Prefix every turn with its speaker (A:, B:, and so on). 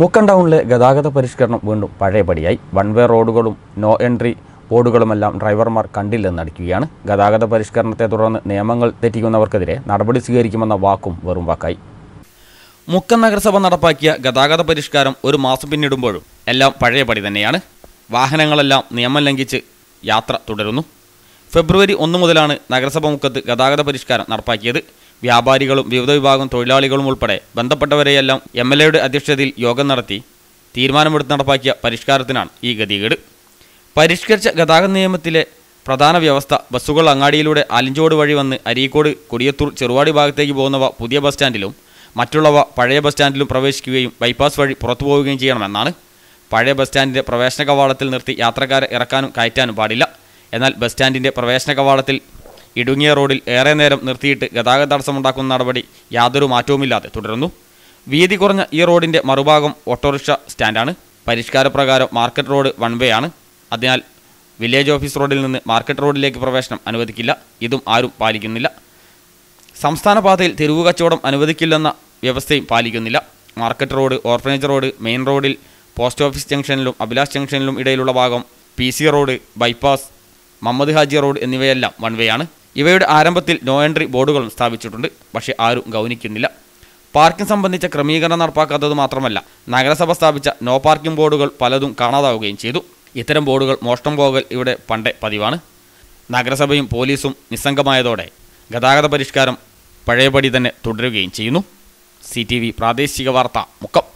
A: മുക്കം ടൗണിലെ ഗതാഗത പരിഷ്കരണം വീണ്ടും പഴയപടിയായി വൺ വേ റോഡുകളും നോ എൻട്രി ബോർഡുകളുമെല്ലാം ഡ്രൈവർമാർ കണ്ടില്ലെന്നടിക്കുകയാണ് ഗതാഗത പരിഷ്കരണത്തെ തുടർന്ന് നിയമങ്ങൾ തെറ്റിക്കുന്നവർക്കെതിരെ നടപടി സ്വീകരിക്കുമെന്ന വാക്കും വെറും വാക്കായി മുക്കം നഗരസഭ നടപ്പാക്കിയ ഗതാഗത പരിഷ്കാരം ഒരു മാസം പിന്നിടുമ്പോഴും എല്ലാം പഴയപടി തന്നെയാണ് വാഹനങ്ങളെല്ലാം നിയമം ലംഘിച്ച് യാത്ര തുടരുന്നു ഫെബ്രുവരി ഒന്ന് മുതലാണ് നഗരസഭ മുക്കത്ത് ഗതാഗത പരിഷ്കാരം നടപ്പാക്കിയത് വ്യാപാരികളും വിവിധ വിഭാഗം തൊഴിലാളികളും ഉൾപ്പെടെ ബന്ധപ്പെട്ടവരെയെല്ലാം എം എൽ എയുടെ അധ്യക്ഷതയിൽ യോഗം നടത്തി തീരുമാനമെടുത്ത് നടപ്പാക്കിയ പരിഷ്കാരത്തിനാണ് ഈ ഗതികേട് പരിഷ്കരിച്ച ഗതാഗത നിയമത്തിലെ പ്രധാന വ്യവസ്ഥ ബസ്സുകൾ അങ്ങാടിയിലൂടെ ആലിഞ്ചോട് വഴി വന്ന് അരീക്കോട് കൊടിയത്തൂർ ചെറുവാടി ഭാഗത്തേക്ക് പോകുന്നവ പുതിയ ബസ് സ്റ്റാൻഡിലും മറ്റുള്ളവ പഴയ ബസ് സ്റ്റാൻഡിലും പ്രവേശിക്കുകയും ബൈപ്പാസ് വഴി പുറത്തു പോവുകയും ചെയ്യണമെന്നാണ് പഴയ ബസ് സ്റ്റാൻഡിൻ്റെ പ്രവേശന കവാടത്തിൽ നിർത്തി യാത്രക്കാരെ ഇറക്കാനും കയറ്റാനും പാടില്ല എന്നാൽ ബസ് സ്റ്റാൻഡിൻ്റെ പ്രവേശന കവാടത്തിൽ ഇടുങ്ങിയ റോഡിൽ ഏറെ നേരം നിർത്തിയിട്ട് ഗതാഗത തടസ്സമുണ്ടാക്കുന്ന നടപടി യാതൊരു മാറ്റവുമില്ലാതെ തുടരുന്നു വീതി കുറഞ്ഞ ഈ റോഡിൻ്റെ മറുഭാഗം ഓട്ടോറിക്ഷ സ്റ്റാൻഡാണ് പരിഷ്കാരപ്രകാരം മാർക്കറ്റ് റോഡ് വൺ വേ ആണ് അതിനാൽ വില്ലേജ് ഓഫീസ് റോഡിൽ നിന്ന് മാർക്കറ്റ് റോഡിലേക്ക് പ്രവേശനം അനുവദിക്കില്ല ഇതും ആരും പാലിക്കുന്നില്ല സംസ്ഥാന പാതയിൽ തെരുവ് കച്ചവടം അനുവദിക്കില്ലെന്ന വ്യവസ്ഥയും പാലിക്കുന്നില്ല market road orphanage road main റോഡിൽ പോസ്റ്റ് ഓഫീസ് ജംഗ്ഷനിലും അഭിലാഷ് ജംഗ്ഷനിലും ഇടയിലുള്ള ഭാഗം P C road bypass Mammad Haji road എന്നിവയെല്ലാം വൺ വേ ആണ് ഇവയുടെ ആരംഭത്തിൽ നോ എൻട്രി ബോർഡുകളും സ്ഥാപിച്ചിട്ടുണ്ട് പക്ഷേ ആരും ഗൗനിക്കുന്നില്ല പാർക്കിംഗ് സംബന്ധിച്ച ക്രമീകരണം നടപ്പാക്കാത്തത് മാത്രമല്ല നഗരസഭ സ്ഥാപിച്ച നോ പാർക്കിംഗ് ബോർഡുകൾ പലതും കാണാതാവുകയും ചെയ്തു ഇത്തരം ബോർഡുകൾ മോഷ്ടം പോകൽ ഇവിടെ പണ്ടേ പതിവാണ് നഗരസഭയും പോലീസും നിസ്സംഗമായതോടെ ഗതാഗത പരിഷ്കാരം പഴയപടി തന്നെ തുടരുകയും ചെയ്യുന്നു സി പ്രാദേശിക വാർത്ത മുക്കം